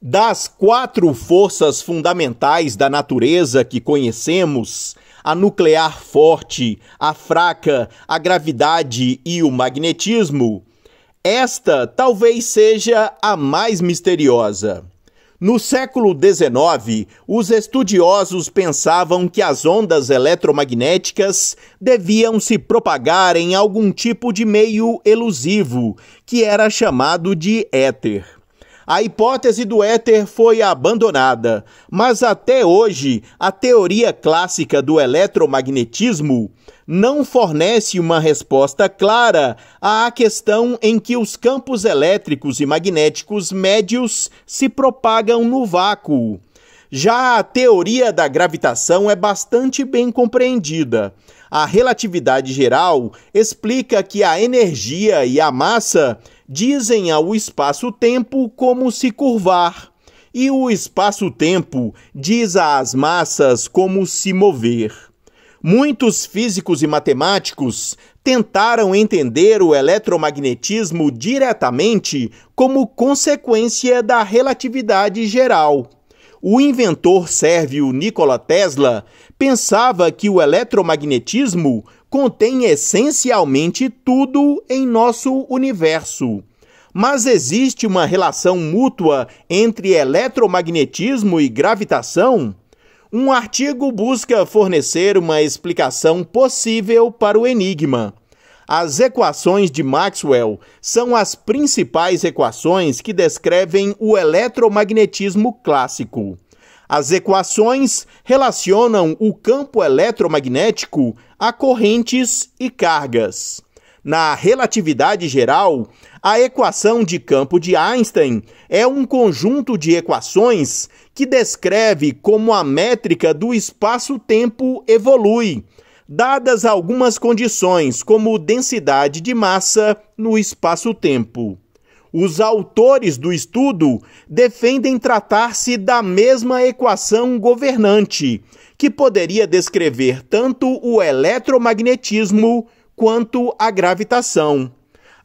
Das quatro forças fundamentais da natureza que conhecemos, a nuclear forte, a fraca, a gravidade e o magnetismo, esta talvez seja a mais misteriosa. No século XIX, os estudiosos pensavam que as ondas eletromagnéticas deviam se propagar em algum tipo de meio elusivo, que era chamado de éter a hipótese do éter foi abandonada, mas até hoje a teoria clássica do eletromagnetismo não fornece uma resposta clara à questão em que os campos elétricos e magnéticos médios se propagam no vácuo. Já a teoria da gravitação é bastante bem compreendida. A relatividade geral explica que a energia e a massa dizem ao espaço-tempo como se curvar, e o espaço-tempo diz às massas como se mover. Muitos físicos e matemáticos tentaram entender o eletromagnetismo diretamente como consequência da relatividade geral. O inventor sérvio Nikola Tesla pensava que o eletromagnetismo contém essencialmente tudo em nosso universo. Mas existe uma relação mútua entre eletromagnetismo e gravitação? Um artigo busca fornecer uma explicação possível para o enigma. As equações de Maxwell são as principais equações que descrevem o eletromagnetismo clássico. As equações relacionam o campo eletromagnético a correntes e cargas. Na relatividade geral, a equação de campo de Einstein é um conjunto de equações que descreve como a métrica do espaço-tempo evolui, dadas algumas condições, como densidade de massa no espaço-tempo. Os autores do estudo defendem tratar-se da mesma equação governante, que poderia descrever tanto o eletromagnetismo quanto a gravitação.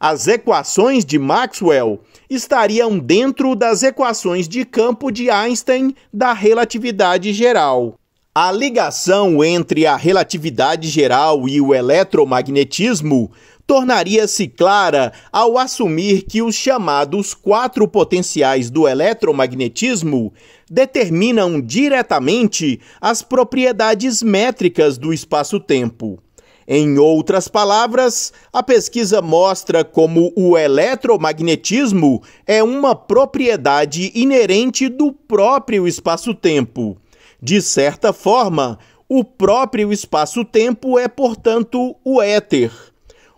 As equações de Maxwell estariam dentro das equações de campo de Einstein da relatividade geral. A ligação entre a relatividade geral e o eletromagnetismo tornaria-se clara ao assumir que os chamados quatro potenciais do eletromagnetismo determinam diretamente as propriedades métricas do espaço-tempo. Em outras palavras, a pesquisa mostra como o eletromagnetismo é uma propriedade inerente do próprio espaço-tempo. De certa forma, o próprio espaço-tempo é, portanto, o éter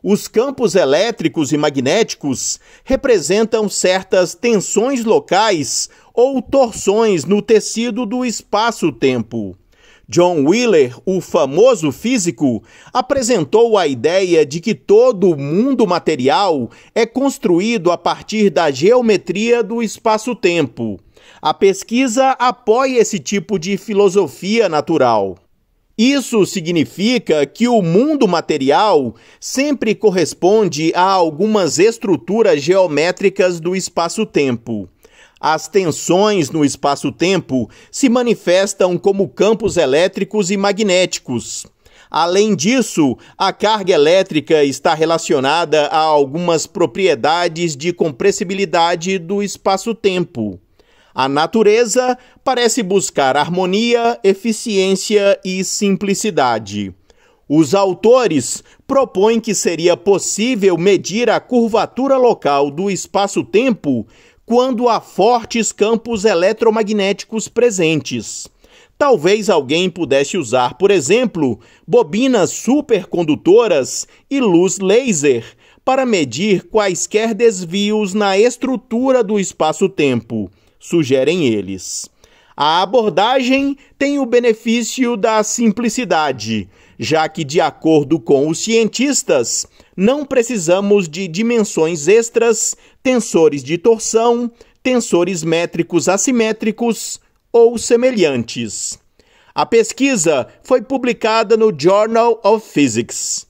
os campos elétricos e magnéticos representam certas tensões locais ou torções no tecido do espaço-tempo. John Wheeler, o famoso físico, apresentou a ideia de que todo o mundo material é construído a partir da geometria do espaço-tempo. A pesquisa apoia esse tipo de filosofia natural. Isso significa que o mundo material sempre corresponde a algumas estruturas geométricas do espaço-tempo. As tensões no espaço-tempo se manifestam como campos elétricos e magnéticos. Além disso, a carga elétrica está relacionada a algumas propriedades de compressibilidade do espaço-tempo. A natureza parece buscar harmonia, eficiência e simplicidade. Os autores propõem que seria possível medir a curvatura local do espaço-tempo quando há fortes campos eletromagnéticos presentes. Talvez alguém pudesse usar, por exemplo, bobinas supercondutoras e luz laser para medir quaisquer desvios na estrutura do espaço-tempo sugerem eles. A abordagem tem o benefício da simplicidade, já que, de acordo com os cientistas, não precisamos de dimensões extras, tensores de torção, tensores métricos assimétricos ou semelhantes. A pesquisa foi publicada no Journal of Physics.